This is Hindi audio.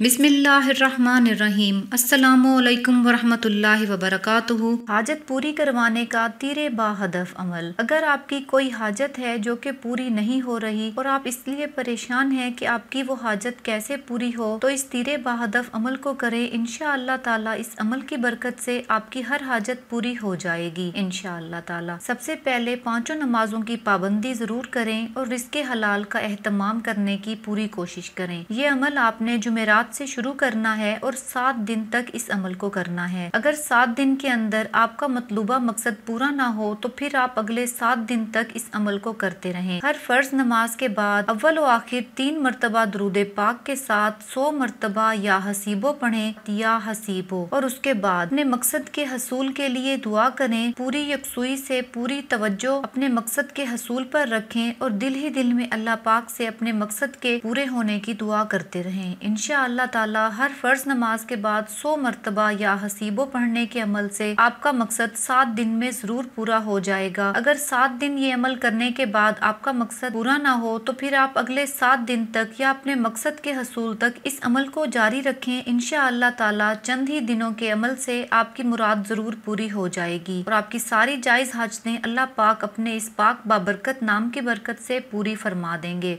बिसमीम् अल्लाम वरहमतुल्लाहि वबरकातु हाजत पूरी करवाने का तीरे बाहदफ अमल अगर आपकी कोई हाजत है जो कि पूरी नहीं हो रही और आप इसलिए परेशान हैं कि आपकी वो हाजत कैसे पूरी हो तो इस तीरे बाहदफ अमल को करें इनशा ताला इस अमल की बरकत से आपकी हर हाजत पूरी हो जाएगी इनशा ताला सबसे पहले पाँचों नमाजों की पाबंदी जरूर करें और रिस्क हलाल का अहतमाम करने की पूरी कोशिश करें ये अमल आपने जुमेरात रात से शुरू करना है और सात दिन तक इस अमल को करना है अगर सात दिन के अंदर आपका मतलूबा मकसद पूरा ना हो तो फिर आप अगले सात दिन तक इस अमल को करते रहें हर फर्ज नमाज के बाद अव्वल व आखिर तीन मरतबा दरूद पाक के साथ सौ मरतबा या हसीबो पढ़े या हसीबो और उसके बाद अपने मकसद के हसूल के लिए दुआ करें पूरी यकसुई से पूरी तवज्जो अपने मकसद के हसूल पर रखें और दिल ही दिल में अल्लाह पाक से अपने मकसद के पूरे होने की दुआ करते रहें इनशाला अल्लाह ताला हर फ़र्ज नमाज के बाद सौ मरतबा या हसीबो पढ़ने के अमल से आपका मकसद सात दिन में ज़रूर पूरा हो जाएगा अगर सात दिन ये अमल करने के बाद आपका मकसद पूरा ना हो तो फिर आप अगले सात दिन तक या अपने मकसद के हसूल तक इस अमल को जारी रखें इन अल्लाह ताला चंद ही दिनों के अमल से आपकी मुराद ज़रूर पूरी हो जाएगी और आपकी सारी जायज़ हाजतें अल्लाह पाक अपने इस पाक बाबरकत नाम की बरकत से पूरी फरमा देंगे